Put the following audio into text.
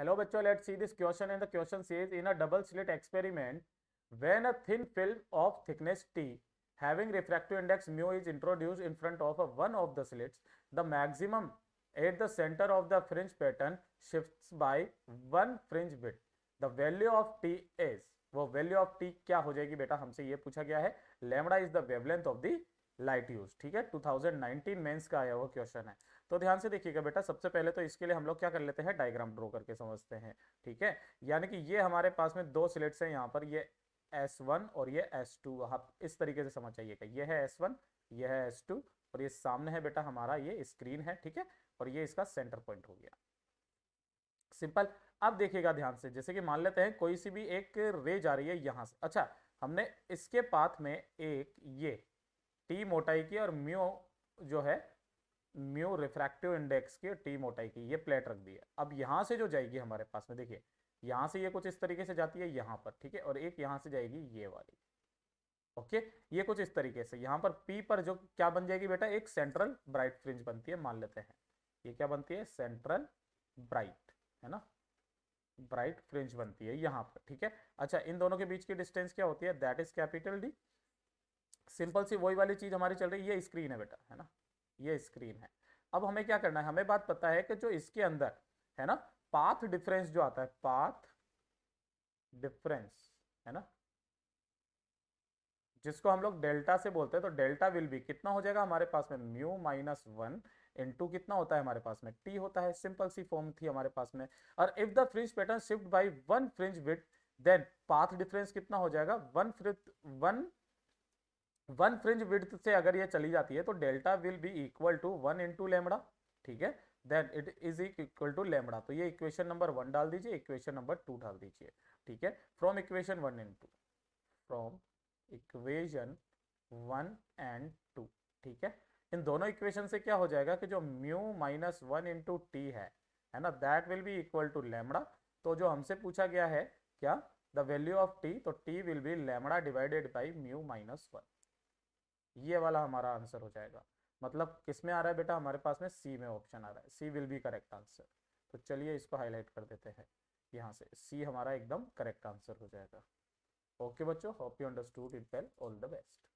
hello बच्चों let see this question and the question says in a double slit experiment when a thin film of thickness T having refractive index mu is introduce in front of a one of the slits the maximum at the centre of the fringe pattern shifts by one fringe width the value of T is वो value of T क्या हो जाएगी बेटा हमसे ये पूछा गया है lambda is the wavelength of the light use ठीक है 2019 मेंस का आया हुआ क्वेश्चन है तो ध्यान से देखिएगा बेटा सबसे पहले तो इसके लिए हम लोग क्या कर लेते हैं डायग्राम ड्रॉ करके समझते हैं ठीक है यानी कि ये हमारे पास में दो स्लेट्स हैं यहाँ पर ये S1 और ये S2 आप इस तरीके से समझ आइएगा ये है S1 ये है S2 और ये सामने है बेटा हमारा ये स्क्रीन है ठीक है और ये इसका सेंटर पॉइंट हो गया सिंपल अब देखिएगा ध्यान से जैसे कि मान लेते हैं कोई सी भी एक रे जा रही है यहाँ से अच्छा हमने इसके पाथ में एक ये टी मोटाई की और म्यू जो है म्यू रिफ्रैक्टिव इंडेक्स की टी मोटाई की ये प्लेट रख दी है अब यहाँ से जो जाएगी हमारे पास में देखिए यहाँ से ये कुछ इस तरीके से जाती है यहाँ पर ठीक है और एक यहाँ से जाएगी ये वाली ओके ये कुछ इस तरीके से यहाँ पर पी पर जो क्या बन जाएगी बेटा एक सेंट्रल ब्राइट फ्रिंज बनती है मान लेते हैं ये क्या बनती है सेंट्रल ब्राइट है ना ब्राइट फ्रिंज बनती है यहाँ पर ठीक है अच्छा इन दोनों के बीच की डिस्टेंस क्या होती है that is capital D simple C वही वाली चीज़ हमारी चल रही है ये स्क्रीन है बेटा है ना ये स्क्रीन है अब हमें क्या करना है हमें बात पता है कि जो इसके अंदर है ना पाथ डिफरेंस जो आता है पाथ डिफरेंस है ना जिसको हम लोग डेल्टा से बोलते हैं तो डेल्टा विल बी कितना हो जाएगा हमारे पास में म्यू माइनस वन इंटू कितना होता है हमारे पास में टी होता है सिंपल सी फॉर्म थी हमारे पास में और if the fringe pattern shift by one fringe with then path difference कितना हो जाएगा वन फ्रिथ वन वन फ्रिंज विड्थ से अगर ये चली जाती है तो delta will be equal to one into lambda ठीक है then it is equal to lambda तो ये इक्वेशन नंबर वन डाल दीजिए इक्वेशन नंबर टू डाल दीजिए ठीक है from equation one and two from equation one and two ठीक है इन दोनों इक्वेशन से क्या हो जाएगा कि जो mu minus one into T है है ना that will be equal to lambda तो जो हमसे पूछा गया है क्या द वैल्यू ऑफ टी तो T will be lambda divided by mu minus one ये वाला हमारा आंसर हो जाएगा मतलब किस में आ रहा है बेटा हमारे पास में सी में ऑप्शन आ रहा है C will be correct answer तो चलिए इसको हाईलाइट कर देते हैं यहाँ से सी हमारा एकदम करेक्ट आंसर हो जाएगा ओके बच्चों hope you understood it well all the best